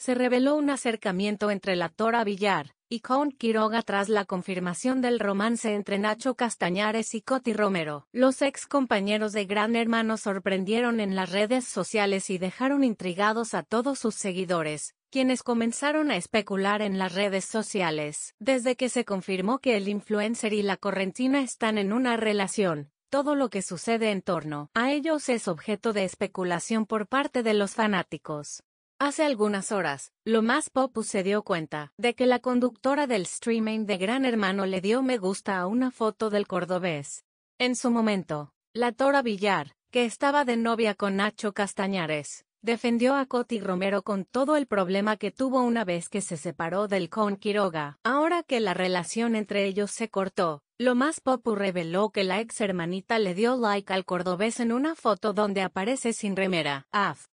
se reveló un acercamiento entre la Tora Villar y Con Quiroga tras la confirmación del romance entre Nacho Castañares y Coti Romero. Los ex compañeros de Gran Hermano sorprendieron en las redes sociales y dejaron intrigados a todos sus seguidores, quienes comenzaron a especular en las redes sociales. Desde que se confirmó que el influencer y la correntina están en una relación, todo lo que sucede en torno a ellos es objeto de especulación por parte de los fanáticos. Hace algunas horas, lo más se dio cuenta de que la conductora del streaming de Gran Hermano le dio me gusta a una foto del cordobés. En su momento, la Tora Villar, que estaba de novia con Nacho Castañares, defendió a Coti Romero con todo el problema que tuvo una vez que se separó del con Quiroga. Ahora que la relación entre ellos se cortó, lo más Popu reveló que la ex hermanita le dio like al cordobés en una foto donde aparece sin remera. Af.